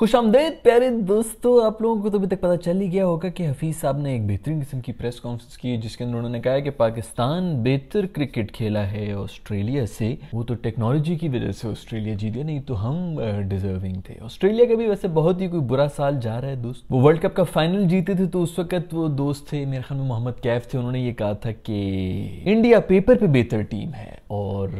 खुश आमदेद प्यारे दोस्तों आप लोगों को तो अभी तक पता चल ही गया होगा कि हफीज़ साहब ने एक बेहतरीन किस्म की प्रेस कॉन्फ्रेंस की है जिसके अंदर उन्होंने कहा कि पाकिस्तान बेहतर क्रिकेट खेला है ऑस्ट्रेलिया से वो तो टेक्नोलॉजी की वजह से ऑस्ट्रेलिया जीत गया नहीं तो हम डिजर्विंग थे ऑस्ट्रेलिया का भी वैसे बहुत ही कोई बुरा साल जा रहा है दोस्त वो वर्ल्ड कप का फाइनल जीते थे तो उस वक्त वो दोस्त थे मेरे ख्याल में मोहम्मद कैफ थे उन्होंने ये कहा था कि इंडिया पेपर पर पे बेहतर टीम है और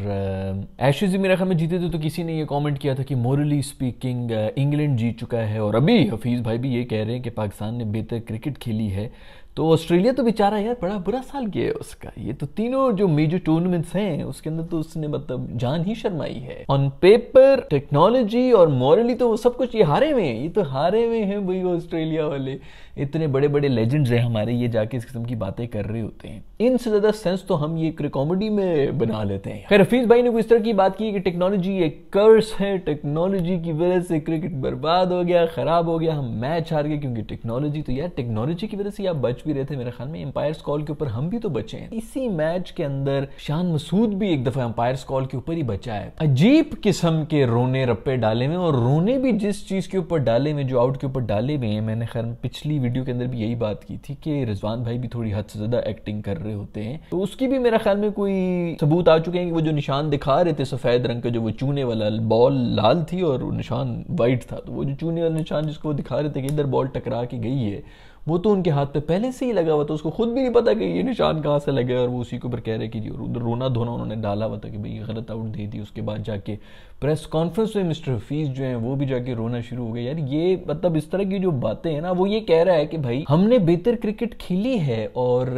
एशेज़ मेरा ख्याल में जीते थे तो किसी ने ये कमेंट किया था कि मोरली स्पीकिंग इंग्लैंड जीत चुका है और अभी हफीज़ भाई भी ये कह रहे हैं कि पाकिस्तान ने बेहतर क्रिकेट खेली है तो ऑस्ट्रेलिया तो बेचारा यार बड़ा बुरा साल किया है उसका ये तो तीनों जो मेजर टूर्नामेंट्स हैं उसके अंदर तो उसने मतलब जान ही शर्माई है ऑन पेपर टेक्नोलॉजी और मॉरली तो वो सब कुछ ये हारे हुए हैं ये तो हारे हुए हैं भाई ऑस्ट्रेलिया वाले इतने बड़े बड़े लेजेंड्स हैं हमारे ये जाके इस किस्म की बातें कर रहे होते हैं इनसे ज़्यादा सेंस तो हम ये कॉमेडी में बना लेते हैं खैर रफीज भाई ने इस तरह की बात की कि टेक्नोलॉजी एक कर्स है टेक्नोलॉजी की वजह से क्रिकेट बर्बाद हो गया ख़राब हो गया हम मैच हार गए क्योंकि टेक्नोलॉजी तो यार टेक्नोलॉजी की वजह से आप बच भी रहे थे मेरे ख्याल में एम्पायर्स कॉल के ऊपर हम भी तो बचे हैं इसी मैच के अंदर शान मसूद भी एक दफ़ा एम्पायर्स कॉल के ऊपर ही बचा है अजीब किस्म के रोने रपे डाले हुए और रोने भी जिस चीज़ के ऊपर डाले हुए जो आउट के ऊपर डाले हुए हैं मैंने खैर पिछली वीडियो के अंदर भी यही बात की थी कि रिजवान भाई भी थोड़ी हद से ज़्यादा एक्टिंग कर रहे होते हैं तो उसकी भी मेरे ख्याल में कोई सबूत आ चुके हैं कि वो जो निशान दिखा रहे थे सफ़ेद रंग का जो वो चूने वाला बॉल लाल थी और निशान वाइट था तो वो जो चूने वाला निशान जिसको वो दिखा रहे थे कि इधर बॉल टकरा के गई है वो तो उनके हाथ पे पहले से ही लगा हुआ था उसको खुद भी नहीं पता कि ये निशान कहाँ से लगे और वो उसी के ऊपर कह रहे कि उधर रोना धोना उन्होंने डाला हुआ था कि भाई ये गलत आउट दे दी उसके बाद जाके प्रेस कॉन्फ्रेंस में मिस्टर हफीज़ जो हैं वो भी जाके रोना शुरू हो गया यार ये मतलब इस तरह की जो बातें हैं ना वो ये कह रहा है कि भाई हमने बेहतर क्रिकेट खेली है और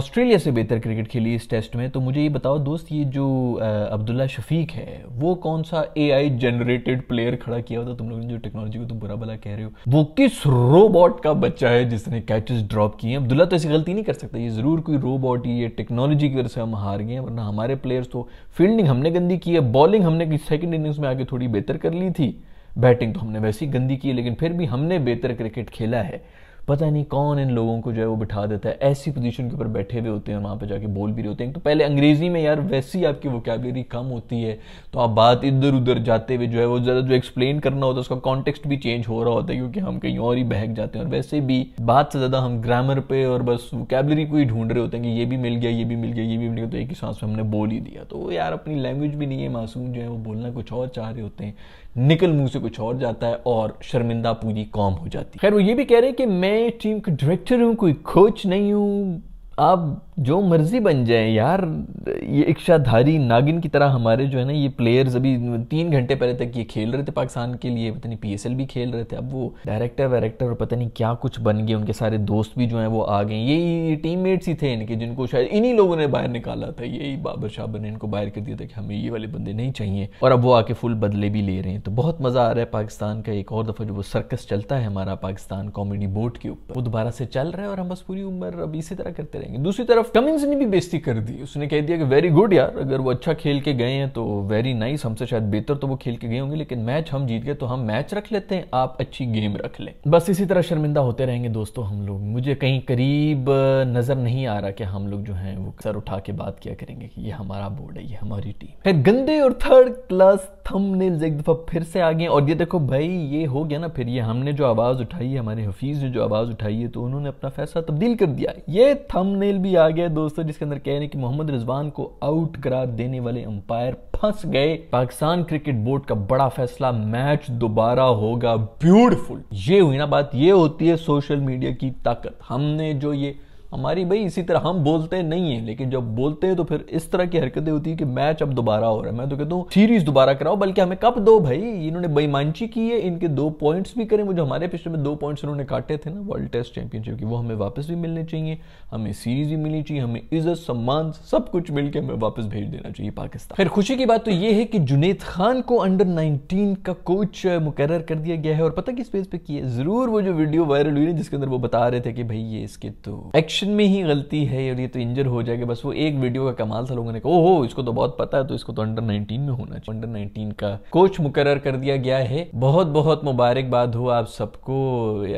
ऑस्ट्रेलिया से बेहतर क्रिकेट खेली इस टेस्ट में तो मुझे ये बताओ दोस्त ये जो अब्दुल्ला शफीक है वो कौन सा ए जनरेटेड प्लेयर खड़ा किया हुआ था तुम लोग जो टेक्नोलॉजी को तुम बुरा भला कह रहे हो वो किस रोबोट का बच्चा है जिस जिस तरह कैचेस ड्रॉप किए हैं अब्दुल्ला तो ऐसी गलती नहीं कर सकता ये ज़रूर कोई रोबोट ये टेक्नोलॉजी की वजह से हम हार गए हैं वरना हमारे प्लेयर्स तो फील्डिंग हमने गंदी की है बॉलिंग हमने सेकेंड इनिंग्स में आगे थोड़ी बेहतर कर ली थी बैटिंग तो हमने वैसी गंदी की है लेकिन फिर भी हमने बेहतर क्रिकेट खेला है पता नहीं कौन इन लोगों को जो है वो बिठा देता है ऐसी पोजीशन के ऊपर बैठे हुए होते हैं वहाँ पे जाके बोल भी रहे होते हैं तो पहले अंग्रेज़ी में यार वैसी आपकी वोकेबलरी कम होती है तो आप बात इधर उधर जाते हुए जो है वो ज़्यादा जो एक्सप्लेन करना होता है उसका कॉन्टेक्स्ट भी चेंज हो रहा होता है क्योंकि हम कहीं और ही बहक जाते हैं और वैसे भी बात से ज़्यादा हम ग्रामर पर और बस वोकेबलरी को ही ढूंढ रहे होते हैं कि ये भी मिल गया ये भी मिल गया ये भी मिल गया तो एक ही सांस में हमने बोल ही दिया तो यार अपनी लैंग्वेज भी नहीं है मासूम जो है वो बोलना कुछ और चाह रहे होते हैं निकल मुँह से कुछ और जाता है और शर्मिंदा पूरी कॉम हो जाती है खैर वो ये भी कह रहे हैं कि मैं मैं टीम के डायरेक्टर हूँ कोई कोच नहीं हूँ आप जो मर्जी बन जाए यार ये इच्छाधारी नागिन की तरह हमारे जो है ना ये प्लेयर्स अभी तीन घंटे पहले तक ये खेल रहे थे पाकिस्तान के लिए पता नहीं पीएसएल भी खेल रहे थे अब वो डायरेक्टर वायरेक्टर और पता नहीं क्या कुछ बन गए उनके सारे दोस्त भी जो हैं वो आ गए यही टीममेट्स ही थे इनके जिनको शायद इन्हीं लोगों ने बाहर निकाला था यही बाबर शाहब ने इनको बाहर कर दिया था कि हमें ये वाले बंदे नहीं चाहिए और अब वो आके फुल बदले भी ले रहे हैं तो बहुत मज़ा आ रहा है पाकिस्तान का एक और दफ़ा जो वो सर्कस चलता है हमारा पाकिस्तान कॉमेडी बोर्ड के ऊपर वो दोबारा से चल रहा है और हम बस पूरी उम्र अब इसी तरह करते रहेंगे दूसरी तरफ ऑफ कमिंग्स ने भी बेस्ती कर दी उसने कह दिया कि वेरी गुड यार अगर वो अच्छा खेल के गए हैं तो वेरी नाइस nice, हमसे शायद बेहतर तो वो खेल के गए होंगे लेकिन मैच हम जीत गए तो हम मैच रख लेते हैं आप अच्छी गेम रख लें बस इसी तरह शर्मिंदा होते रहेंगे दोस्तों हम लोग मुझे कहीं करीब नज़र नहीं आ रहा कि हम लोग जो हैं वो सर उठा के बात क्या करेंगे कि ये हमारा बोर्ड है ये हमारी टीम फिर गंदे और थर्ड क्लास थंबनेल्स एक दफ़ा फिर से आ गए और ये देखो भाई ये हो गया ना फिर ये हमने जो आवाज़ उठाई है हमारे हफीज़ ने जो आवाज़ उठाई है तो उन्होंने अपना फैसला तब्दील कर दिया ये थंबनेल भी आ गया दोस्तों जिसके अंदर कह रहे हैं कि मोहम्मद रिजवान को आउट करा देने वाले अंपायर फंस गए पाकिस्तान क्रिकेट बोर्ड का बड़ा फैसला मैच दोबारा होगा ब्यूटीफुल ये हुई ना बात ये होती है सोशल मीडिया की ताकत हमने जो ये हमारी भाई इसी तरह हम बोलते नहीं है लेकिन जब बोलते हैं तो फिर इस तरह की हरकतें होती है कि मैच अब दोबारा हो रहा है मैं तो कहता हूँ सीरीज दोबारा कराओ बल्कि हमें कब दो भाई इन्होंने बेमानची की है इनके दो पॉइंट्स भी करें मुझे हमारे पिछले में दो पॉइंट्स इन्होंने काटे थे ना वर्ल्ड टेस्ट चैंपियनशिप की वो हमें वापस भी मिलने चाहिए हमें सीरीज भी मिलनी चाहिए हमें इज्जत सम्मान सब कुछ मिलकर हमें वापस भेज देना चाहिए पाकिस्तान फिर खुशी की बात तो ये है कि जुनेद खान को अंडर नाइनटीन का कोच मुकर कर दिया गया है और पता किस पेज पे किया जरूर वो जो वीडियो वायरल हुई है जिसके अंदर वो बता रहे थे कि भाई ये इसके तो एक्शन एक्शन में ही गलती है और ये तो इंजर हो जाएगा बस वो एक वीडियो का कमाल था लोगों ने कहा ओहो इसको तो बहुत पता है तो इसको तो अंडर 19 में होना चाहिए अंडर 19 का कोच मुकर कर दिया गया है बहुत बहुत मुबारकबाद हो आप सबको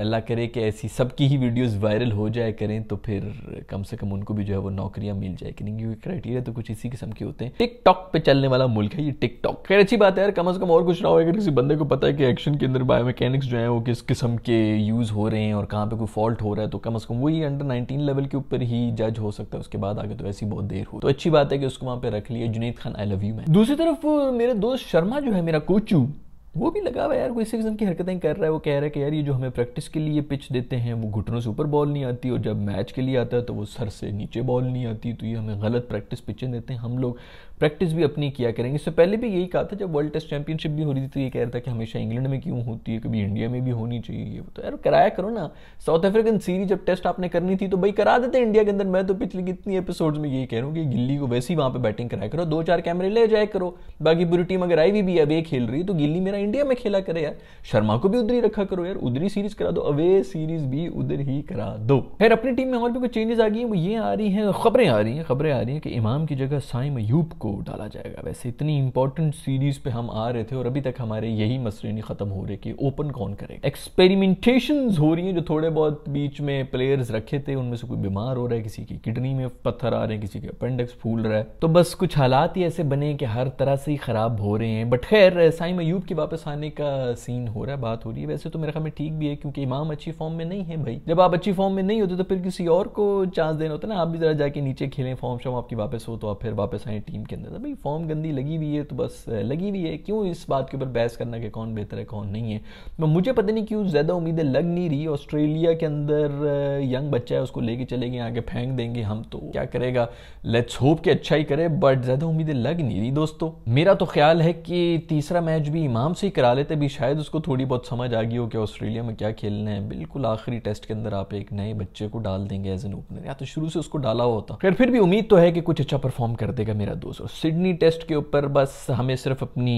अल्लाह करे कि ऐसी सबकी ही वीडियोस वायरल हो जाए करें तो फिर कम से कम उनको भी जो है वो नौकरियां मिल जाए करेंगी क्योंकि क्राइटेरिया तो कुछ इसी किस्म के होते हैं टिकटॉक पे चलने वाला मुल्क है ये टिकटॉक खैर अच्छी बात है यार कम अज कम और कुछ ना हो अगर किसी बंदे को पता है कि एक्शन के अंदर बायोमैकेनिक्स जो है वो किस किस्म के यूज हो रहे हैं और कहाँ पे कोई फॉल्ट हो रहा है तो कम अज कम वही अंडर नाइनटीन लेवल के ऊपर ही जज हो सकता है उसके बाद आगे तो ऐसी बहुत देर हो तो अच्छी बात है कि उसको वहां पे रख लिया Junaid Khan I love you मैं दूसरी तरफ मेरे दोस्त शर्मा जो है मेरा कोचू वो भी लगा हुआ यार वो इसी किस्म की हरकतें कर रहा है वो कह रहा है कि यार ये जो हमें प्रैक्टिस के लिए पिच देते हैं वो घुटनों से ऊपर बॉल नहीं आती और जब मैच के लिए आता है तो वो सर से नीचे बॉल नहीं आती तो ये हमें गलत प्रैक्टिस पिचें देते हैं हम लोग प्रैक्टिस भी अपनी किया करेंगे इससे पहले भी यही कहा था जब वर्ल्ड टेस्ट चैंपियनशिप भी हो रही थी तो ये कह रहा था कि हमेशा इंग्लैंड में क्यों होती है कभी इंडिया में भी होनी चाहिए तो यार कराया करो ना साउथ अफ्रीकन सीरीज जब टेस्ट आपने करनी थी तो भाई करा देते इंडिया के अंदर मैं तो पिछले कितनी एपिसोड में यही कह रहा हूँ कि गिल्ली को वैसे ही वहाँ पर बैटिंग कराया करो दो चार कैमरे ले जाए करो बाकी पूरी टीम अगर आई भी अब ये खेल रही है तो गिल्ली मेरा इंडिया में खेला करे यार शर्मा को भी उधर ही रखा करो यार उधर ही सीरीज करा दो अवे सीरीज भी उधर ही करा दो खैर अपनी टीम में और भी कुछ चेंजेस आ गई है वो ये आ रही हैं खबरें आ रही हैं खबरें आ रही हैं कि इमाम की जगह साई मयूब को डाला जाएगा वैसे इतनी इंपॉर्टेंट सीरीज पे हम आ रहे थे और अभी तक हमारे यही मसले नहीं खत्म हो रहे कि ओपन कौन करेगा एक्सपेरिमेंटेशन हो रही है जो थोड़े बहुत बीच में प्लेयर्स रखे थे उनमें से कोई बीमार हो रहा है किसी की किडनी में पत्थर आ रहे हैं किसी के अपेंडिक्स फूल रहा है तो बस कुछ हालात ही ऐसे बने कि हर तरह से ही खराब हो रहे हैं बट खैर साई मयूब की वापस वापस आने का सीन हो रहा है बात हो रही है वैसे तो मेरे ख्याल में ठीक भी है क्योंकि इमाम अच्छी फॉर्म में नहीं है भाई जब आप अच्छी फॉर्म में नहीं होते तो फिर किसी और को चांस देना होता है ना आप भी जरा जाके नीचे खेलें फॉर्म शॉर्म आपकी वापस हो तो आप फिर वापस आए टीम के अंदर तो भाई फॉर्म गंदी लगी हुई है तो बस लगी हुई है क्यों इस बात के ऊपर बहस करना कि कौन बेहतर है कौन नहीं है तो मुझे पता नहीं क्यों ज़्यादा उम्मीदें लग नहीं रही ऑस्ट्रेलिया के अंदर यंग बच्चा है उसको लेके चलेंगे आगे फेंक देंगे हम तो क्या करेगा लेट्स होप कि अच्छा ही करे बट ज़्यादा उम्मीदें लग नहीं रही दोस्तों मेरा तो ख्याल है कि तीसरा मैच भी इमाम से वापसी करा लेते भी शायद उसको थोड़ी बहुत समझ आ गई हो कि ऑस्ट्रेलिया में क्या खेलना है बिल्कुल आखिरी टेस्ट के अंदर आप एक नए बच्चे को डाल देंगे एज एन ओपनर या तो शुरू से उसको डाला हुआ होता खैर फिर भी उम्मीद तो है कि कुछ अच्छा परफॉर्म कर देगा मेरा दोस्त सिडनी टेस्ट के ऊपर बस हमें सिर्फ अपनी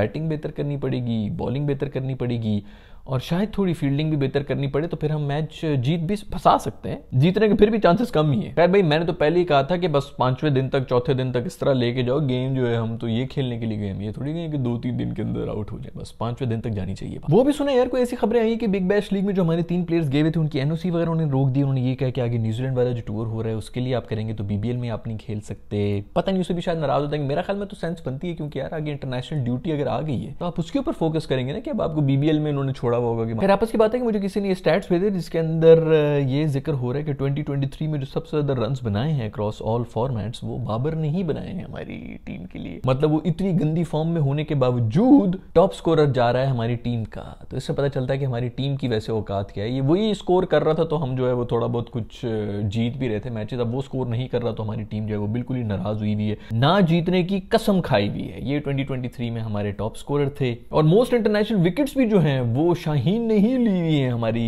बैटिंग बेहतर करनी पड़ेगी बॉलिंग बेहतर करनी पड़ेगी और शायद थोड़ी फील्डिंग भी बेहतर करनी पड़े तो फिर हम मैच जीत भी फंसा सकते हैं जीतने के फिर भी चांसेस कम ही है खैर भाई मैंने तो पहले ही कहा था कि बस पांचवें दिन तक चौथे दिन तक इस तरह लेके जाओ गेम जो है हम तो ये खेलने के लिए गेम ये थोड़ी गए कि दो तीन दिन के अंदर आउट हो जाए बस पांचवें दिन तक जानी चाहिए वो भी सुना यार कोई ऐसी खबरें आई कि बिग बैश लीग में जो हमारे तीन प्लेयर्स गए हुए थे उनकी एनओसी वगैरह उन्होंने रोक दी उन्होंने ये कहा कि आगे न्यूजीलैंड वाला जो टूर हो रहा है उसके लिए आप करेंगे तो बीबीएल में आप नहीं खेल सकते पता नहीं उसे भी शायद नाराज होता है मेरा ख्याल में तो सेंस बनती है क्योंकि यार आगे इंटरनेशनल ड्यूटी अगर आ गई है तो आप उसके ऊपर फोकस करेंगे ना कि अब आपको बीबीएल में उन्होंने छोड़ा बड़ा वो होगा कि फिर आपस की बात है कि मुझे किसी ने ये स्टैट्स भेजे जिसके अंदर ये जिक्र हो रहा है कि 2023 में जो सबसे ज़्यादा रन बनाए हैं अक्रॉस ऑल फॉर्मेट्स वो बाबर ने ही बनाए हैं हमारी टीम के लिए मतलब वो इतनी गंदी फॉर्म में होने के बावजूद टॉप स्कोरर जा रहा है हमारी टीम का तो इससे पता चलता है कि हमारी टीम की वैसे औकात क्या है ये वही स्कोर कर रहा था तो हम जो है वो थोड़ा बहुत कुछ जीत भी रहे थे मैचेस अब वो स्कोर नहीं कर रहा तो हमारी टीम जो है वो बिल्कुल ही नाराज हुई भी है ना जीतने की कसम खाई भी है ये ट्वेंटी में हमारे टॉप स्कोर थे और मोस्ट इंटरनेशनल विकेट्स भी जो है वो शाहीन नहीं ली हुई है हमारी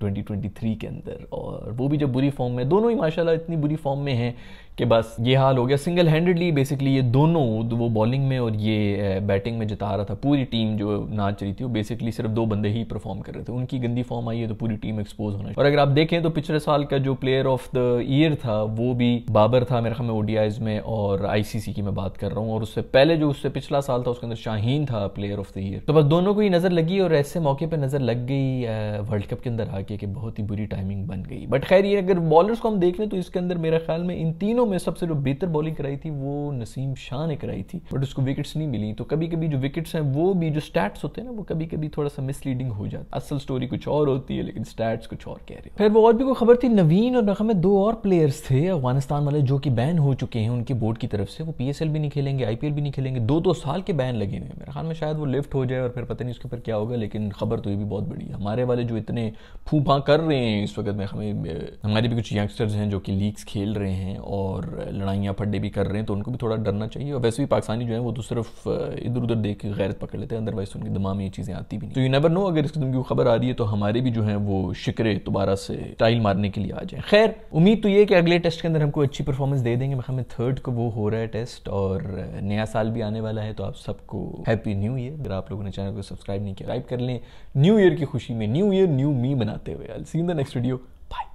ट्वेंटी ट्वेंटी थ्री के अंदर और वो भी जब बुरी फॉर्म में दोनों ही माशाल्लाह इतनी बुरी फॉर्म में हैं कि बस ये हाल हो गया सिंगल हैंडेडली बेसिकली ये दोनों वो बॉलिंग में और ये बैटिंग में जिता रहा था पूरी टीम जो नाच रही थी वो बेसिकली सिर्फ दो बंदे ही परफॉर्म कर रहे थे उनकी गंदी फॉर्म आई है तो पूरी टीम एक्सपोज होना और अगर आप देखें तो पिछले साल का जो प्लेयर ऑफ द ईयर था वो भी बाबर था मेरे ख्याल में में और आईसीसी की मैं बात कर रहा हूँ और उससे पहले जो उससे पिछला साल था उसके अंदर शाहीन था प्लेयर ऑफ द ईयर तो बस दोनों को ही नजर लगी और ऐसे मौके पर नजर लग गई वर्ल्ड कप के अंदर आके कि बहुत ही बुरी टाइमिंग बन गई बट खैर ये अगर बॉलर्स को हम देख लें तो इसके अंदर मेरे ख्याल में इन तीनों दिनों में सबसे जो बेहतर बॉलिंग कराई थी वो नसीम शाह ने कराई थी बट उसको विकेट्स नहीं मिली तो कभी कभी जो विकेट्स हैं वो भी जो स्टैट्स होते हैं ना वो कभी कभी थोड़ा सा मिसलीडिंग हो जाता असल स्टोरी कुछ और होती है लेकिन स्टैट्स कुछ और कह रहे फिर वो और भी कोई खबर थी नवीन और नखमे दो और प्लेयर्स थे अफगानिस्तान वाले जो कि बैन हो चुके हैं उनकी बोर्ड की तरफ से वो पी भी नहीं खेलेंगे आई भी नहीं खेलेंगे दो दो साल के बैन लगे हुए हैं मेरे ख्याल में शायद वो लिफ्ट हो जाए और फिर पता नहीं उसके ऊपर क्या होगा लेकिन खबर तो ये भी बहुत बड़ी है हमारे वाले जो इतने फूफा कर रहे हैं इस वक्त में हमें हमारे भी कुछ यंगस्टर्स हैं जो कि लीग्स खेल रहे हैं और और लड़ाइयाँ फड्डे भी कर रहे हैं तो उनको भी थोड़ा डरना चाहिए और वैसे भी पाकिस्तानी जो है वो तो सिर्फ इधर उधर देख के गैरत पकड़ लेते हैं अदरवाइज तो उनके दिमाग में ये चीज़ें आती भी नहीं तो यू नेवर नो अगर इस किस्म की खबर आ रही है तो हमारे भी जो है वो शिक्रे दोबारा से टाइल मारने के लिए आ जाए खैर उम्मीद तो ये कि अगले टेस्ट के अंदर हमको अच्छी परफॉर्मेंस दे देंगे मैं थर्ड को वो हो रहा है टेस्ट और नया साल भी आने वाला है तो आप सबको हैप्पी न्यू ईयर अगर आप लोगों ने चैनल को सब्सक्राइब नहीं किया लाइक कर लें न्यू ईयर की खुशी में न्यू ईयर न्यू मी बनाते हुए द नेक्स्ट वीडियो